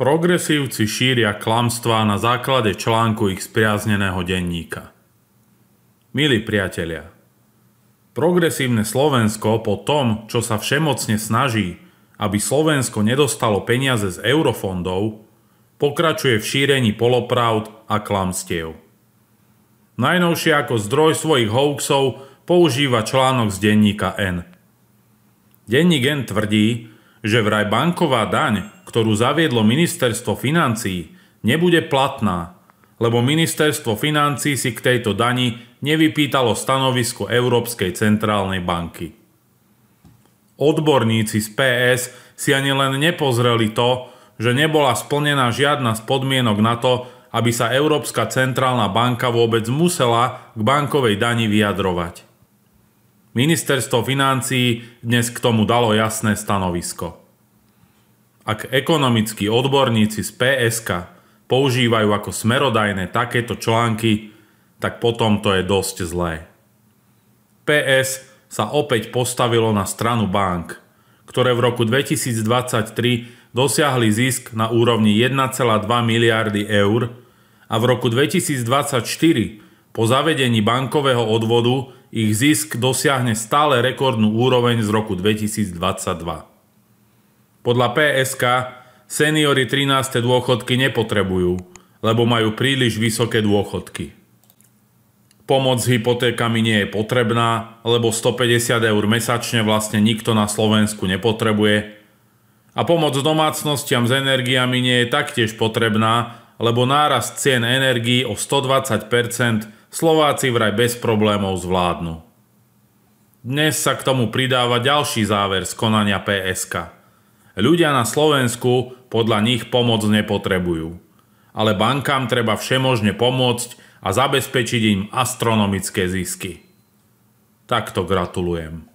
Progresívci šíria klamstvá na základe článku ich spriazneného denníka. Milí priatelia, progresívne Slovensko po tom, čo sa všemocne snaží, aby Slovensko nedostalo peniaze z eurofondov, pokračuje v šírení polopravd a klamstiev. Najnovšie ako zdroj svojich hoaxov používa článok z denníka N. Denník N tvrdí, že vraj banková daň, ktorú zaviedlo ministerstvo financií, nebude platná, lebo ministerstvo financií si k tejto dani nevypýtalo stanovisko Európskej centrálnej banky. Odborníci z PS si ani len nepozreli to, že nebola splnená žiadna z podmienok na to, aby sa Európska centrálna banka vôbec musela k bankovej dani vyjadrovať. Ministerstvo financií dnes k tomu dalo jasné stanovisko. Ak ekonomickí odborníci z PSK používajú ako smerodajné takéto články, tak potom to je dosť zlé. PS sa opäť postavilo na stranu bank, ktoré v roku 2023 dosiahli zisk na úrovni 1,2 miliardy eur a v roku 2024 po zavedení bankového odvodu ich zisk dosiahne stále rekordnú úroveň z roku 2022. Podľa PSK seniory 13. dôchodky nepotrebujú, lebo majú príliš vysoké dôchodky. Pomoc s hypotékami nie je potrebná, lebo 150 eur mesačne vlastne nikto na Slovensku nepotrebuje. A pomoc domácnostiam s energiami nie je taktiež potrebná, lebo nárast cien energií o 120 Slováci vraj bez problémov zvládnu. Dnes sa k tomu pridáva ďalší záver z konania PSK. Ľudia na Slovensku podľa nich pomoc nepotrebujú. Ale bankám treba všemožne pomôcť a zabezpečiť im astronomické zisky. Takto gratulujem.